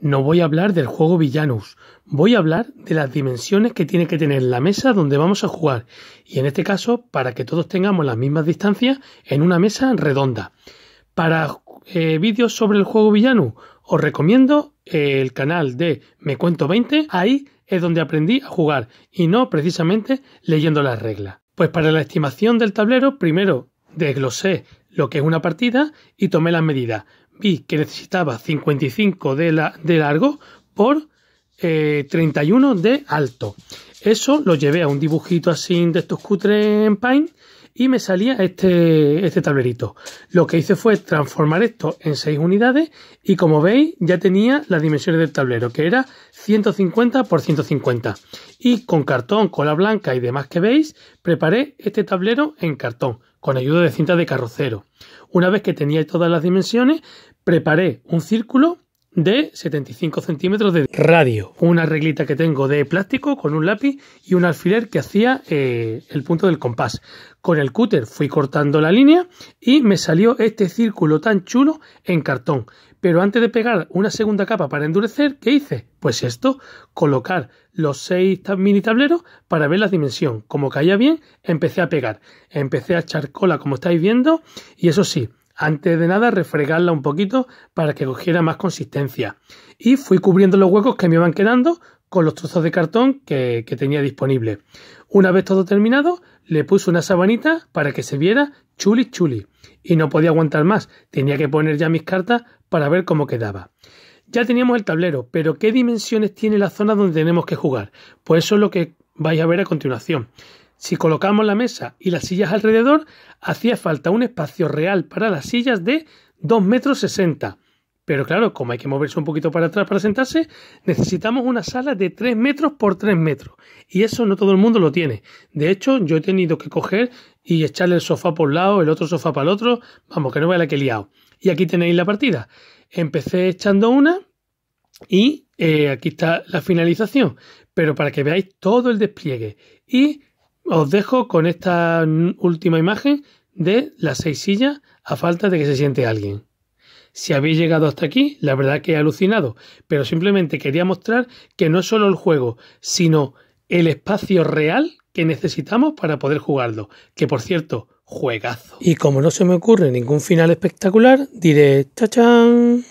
No voy a hablar del juego Villanus, voy a hablar de las dimensiones que tiene que tener la mesa donde vamos a jugar, y en este caso para que todos tengamos las mismas distancias en una mesa redonda. Para eh, vídeos sobre el juego Villanus, os recomiendo eh, el canal de Me Cuento 20, ahí es donde aprendí a jugar, y no precisamente leyendo las reglas. Pues para la estimación del tablero, primero desglosé lo que es una partida y tomé las medidas vi que necesitaba 55 de, la, de largo por 31 eh, de alto. Eso lo llevé a un dibujito así de estos cutres en pine y me salía este, este, tablerito. Lo que hice fue transformar esto en 6 unidades y como veis ya tenía las dimensiones del tablero, que era 150 por 150. Y con cartón, cola blanca y demás que veis, preparé este tablero en cartón, con ayuda de cinta de carrocero. Una vez que tenía todas las dimensiones, preparé un círculo de 75 centímetros de radio. Una reglita que tengo de plástico con un lápiz y un alfiler que hacía eh, el punto del compás. Con el cúter fui cortando la línea y me salió este círculo tan chulo en cartón. Pero antes de pegar una segunda capa para endurecer, ¿qué hice? Pues esto, colocar los seis mini tableros para ver la dimensión. Como caía bien, empecé a pegar. Empecé a echar cola como estáis viendo y eso sí, antes de nada refregarla un poquito para que cogiera más consistencia. Y fui cubriendo los huecos que me iban quedando con los trozos de cartón que, tenía disponible. Una vez todo terminado, le puse una sabanita para que se viera chuli chuli. Y no podía aguantar más, tenía que poner ya mis cartas para ver cómo quedaba. Ya teníamos el tablero, pero ¿qué dimensiones tiene la zona donde tenemos que jugar? Pues eso es lo que vais a ver a continuación. Si colocamos la mesa y las sillas alrededor, hacía falta un espacio real para las sillas de dos metros sesenta. Pero claro, como hay que moverse un poquito para atrás para sentarse, necesitamos una sala de 3 metros por 3 metros. Y eso no todo el mundo lo tiene. De hecho, yo he tenido que coger y echarle el sofá por un lado, el otro sofá para el otro. Vamos, que no vea la que he liado. Y aquí tenéis la partida. Empecé echando una y eh, aquí está la finalización. Pero para que veáis todo el despliegue. Y os dejo con esta última imagen de las seis sillas a falta de que se siente alguien. Si habéis llegado hasta aquí, la verdad que he alucinado, pero simplemente quería mostrar que no es solo el juego, sino el espacio real que necesitamos para poder jugarlo, que por cierto, juegazo. Y como no se me ocurre ningún final espectacular, diré chachán.